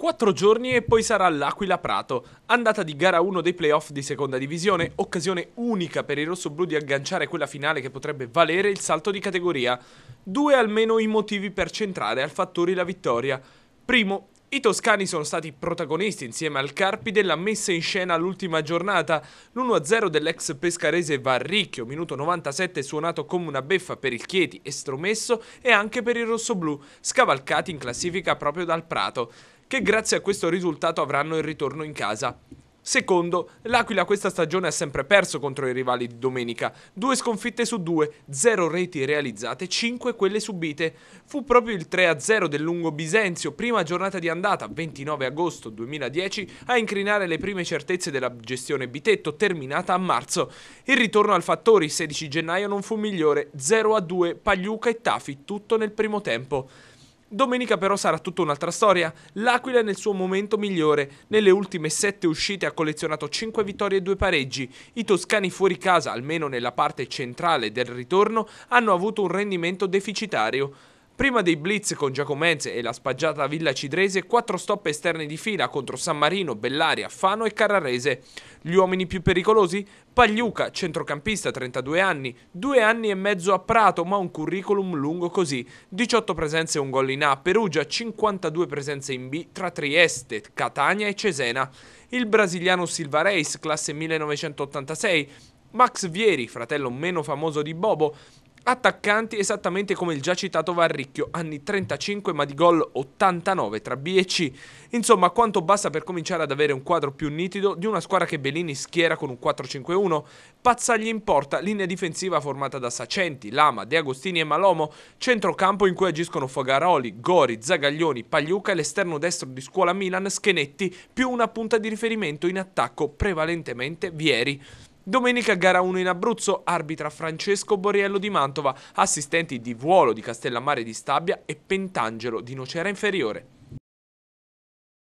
Quattro giorni e poi sarà l'Aquila Prato, andata di gara 1 dei playoff di seconda divisione, occasione unica per i rossoblù di agganciare quella finale che potrebbe valere il salto di categoria. Due almeno i motivi per centrare al fattori la vittoria. Primo, i toscani sono stati protagonisti insieme al Carpi della messa in scena all'ultima giornata. L'1-0 dell'ex pescarese Varricchio, minuto 97, suonato come una beffa per il Chieti, estromesso e anche per il rossoblù, scavalcati in classifica proprio dal Prato che grazie a questo risultato avranno il ritorno in casa. Secondo, l'Aquila questa stagione ha sempre perso contro i rivali di domenica. Due sconfitte su due, zero reti realizzate, cinque quelle subite. Fu proprio il 3-0 del lungo Bisenzio, prima giornata di andata, 29 agosto 2010, a incrinare le prime certezze della gestione Bitetto terminata a marzo. Il ritorno al Fattori, 16 gennaio, non fu migliore, 0-2, Pagliuca e Tafi, tutto nel primo tempo. Domenica però sarà tutta un'altra storia. L'Aquila è nel suo momento migliore. Nelle ultime sette uscite ha collezionato 5 vittorie e 2 pareggi. I toscani fuori casa, almeno nella parte centrale del ritorno, hanno avuto un rendimento deficitario. Prima dei blitz con Giacomenze e la spaggiata Villa Cidrese, quattro stop esterni di fila contro San Marino, Bellaria, Fano e Carrarese. Gli uomini più pericolosi? Pagliuca, centrocampista, 32 anni, due anni e mezzo a Prato, ma un curriculum lungo così. 18 presenze e un gol in A, Perugia, 52 presenze in B tra Trieste, Catania e Cesena. Il brasiliano Silva Reis, classe 1986, Max Vieri, fratello meno famoso di Bobo, attaccanti esattamente come il già citato Varricchio, anni 35 ma di gol 89 tra B e C. Insomma, quanto basta per cominciare ad avere un quadro più nitido di una squadra che Bellini schiera con un 4-5-1, Pazzagli in porta, linea difensiva formata da Sacenti, Lama, De Agostini e Malomo, centrocampo in cui agiscono Fogaroli, Gori, Zagaglioni, Pagliuca e l'esterno destro di scuola Milan, Schenetti, più una punta di riferimento in attacco prevalentemente Vieri. Domenica gara 1 in Abruzzo, arbitra Francesco Borriello di Mantova, assistenti di Vuolo di Castellammare di Stabia e Pentangelo di Nocera Inferiore.